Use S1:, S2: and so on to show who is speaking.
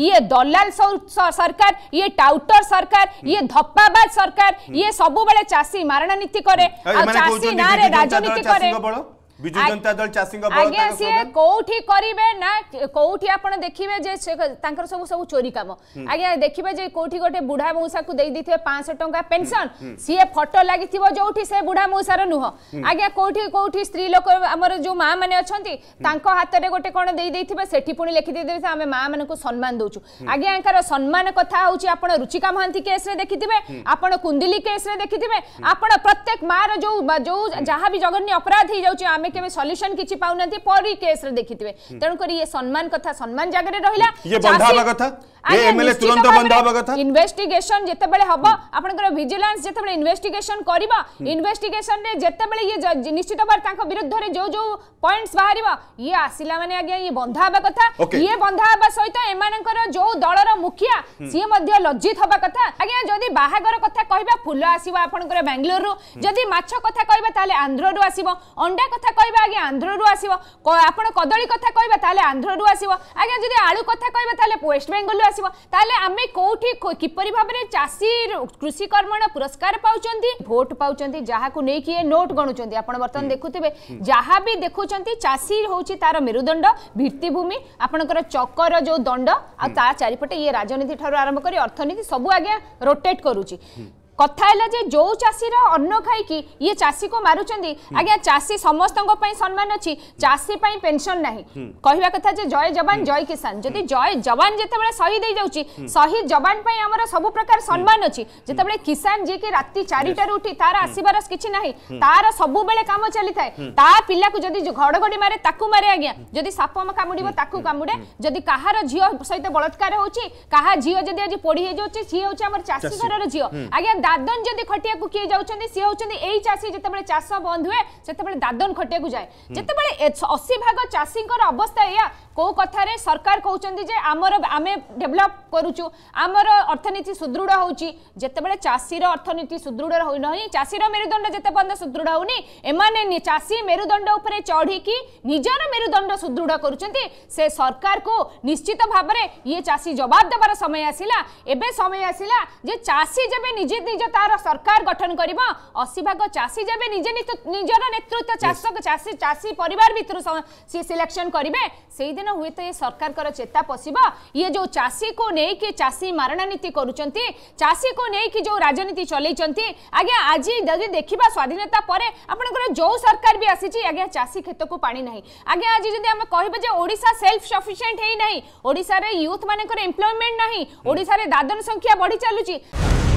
S1: ये दलाल सरकार ये टाउटर सरकार ये धप्पाबाज सरकार ये सबुबले चाषी मारण नीति करे चाषी ना राजनीति करे विजु स्त्री लोक जो मां माने अछंती हाथ रे गोटे कोन दे दे देबे को सम्मान दोचु आगे सम्मान कथा होची रुचिका महंती केस रे देखिथिबे केस रे प्रत्येक मां जो जो भी जघन्य अपराध हि जाउची কেমে সলিউশন কিচি পাউনাতি পরি কেস রে দেখিতিবে তেনকরি এ সম্মান কথা সম্মান জাগরে রইলা ই বন্ধা কথা এ এমএলএ তুলন্ত বন্ধা কথা ইনভেস্টিগেশন জেতেবেলে হব আপনক ভিজিল্যান্স জেতেবেলে ইনভেস্টিগেশন করিবা ইনভেস্টিগেশন রে জেতেবেলে নিশ্চিতবার তাক বিরুদ্ধেরে জো জো পয়েন্টস বাহিরিব ই আসিলা মানে আگیا ই বন্ধা কথা ই বন্ধা কথা সইতো এমানকৰ জো দলৰ मुखिया সি এ মধ্য লজ্জিত হবা কথা আگیا যদি বাহা গৰ কথা কইবা ফুল আছিব আপনক বেঙ্গালুরু যদি মাছ কথা কইবা তালে আন্ধ্ৰৰ আছিব আণ্ডা কথা কহবা আজ্ঞা আন্ধ্রু আসব আপনার কদলী কথা কহবা তাহলে আন্ধ্রু আসব আজ্ঞা যদি আলু কথা কহবা তাহলে ওয়েস্ট বেঙ্গল আসব তাহলে আমি কোটি কিপর ভাবে চাষী কৃষি কর্মণ পুরস্কার পাচ্ছেন ভোট পাচ্ছেন যা নেই নোট গণুচার আপনার বর্তমান দেখুবে যা বি দেখুম চাষী হচ্ছে তার মেরুদণ্ড ভিত্তিভূমি আপনার চকর যে দণ্ড আ তা চারিপটে ইয়ে রাজনীতি ঠার আরম্ভ করে অর্থনীতি সবু আজ্ঞা রোটেট করুচি कथा जे जो चाषी अन्न खाई ये चाषी को मार्च हम्म। आज्ञा चाषी समस्त सम्मान अच्छी चाषी पेनसन ना कह कथा जय जवान जय किसान जदि जय जवान जिते शहीद शहीद जवान सब प्रकार सम्मान अच्छी जिते किसान जी की रात चार उठी तार आसबार कि ना तार सब बेले कम चली था पा जदि घड़ घड़ी मारे मारे आज्ञा जदि साप कामुड़ कामुड़े जदि कहार झी सहित बलात्कार होती झील झी जी पोड़ी सी हूँ चाषी घर झील आज्ञा দাদন যদি খটিয়াকু কিয়ে যাচ্ছেন সি হচ্ছেন এই চাষী যেতবে চাষ বন্ধ হুয়ে সেতবে দাদন খটিয়াকু যায় যেতবে অশী ভাগ চাষীঙ্কর অবস্থা এয়া কেউ কথার সরকার কৌন যে আমার আমি ডেভেলপ করুছু আমার অর্থনীতি সুদৃঢ় হচ্ছে যেতবে চাষীর অর্থনীতি সুদৃঢ় নহে চাষীর মেরুদণ্ড যেতে পর্যন্ত সুদৃঢ় হোনি এমানে চাষী মেরুদণ্ড উপরে চড়িকি নিজের মেরুদণ্ড সুদৃঢ় করছেন সে সরকার কু নিশ্চিত ভাবে ইয়ে চাষী জবাব দেবার সময় আসিলা এবে সময় আসিলা যে চাষী যেবে নিজে ନିଜ ତାର ସରକାର ଗଠନ କରିବ ଅଶୀ ଭାଗ ଚାଷୀ ଯେବେ ନିଜେ ନିଜର ନେତୃତ୍ୱ ଚାଷ ଚାଷୀ ଚାଷୀ ପରିବାର ଭିତରୁ ସିଏ ସିଲେକ୍ସନ କରିବେ ସେଇଦିନ ହୁଏତ ଏ ସରକାରଙ୍କର ଚେତା ପଶିବ ଇଏ ଯେଉଁ ଚାଷୀକୁ ନେଇକି ଚାଷୀ ମାରଣା ନୀତି କରୁଛନ୍ତି ଚାଷୀକୁ ନେଇକି ଯେଉଁ ରାଜନୀତି ଚଲେଇଛନ୍ତି ଆଜ୍ଞା ଆଜି ଯଦି ଦେଖିବା ସ୍ୱାଧୀନତା ପରେ ଆପଣଙ୍କର ଯେଉଁ ସରକାର ବି ଆସିଛି ଆଜ୍ଞା ଚାଷୀ କ୍ଷେତକୁ ପାଣି ନାହିଁ ଆଜ୍ଞା ଆଜି ଯଦି ଆମେ କହିବା ଯେ ଓଡ଼ିଶା ସେଲ୍ଫ ସଫିସିଏଣ୍ଟ ହେଇନାହିଁ ଓଡ଼ିଶାରେ ୟୁଥ୍ ମାନଙ୍କର ଏମ୍ପ୍ଲୟମେଣ୍ଟ ନାହିଁ ଓଡ଼ିଶାରେ ଦାଦନ ସଂଖ୍ୟା ବଢ଼ି ଚାଲୁଛି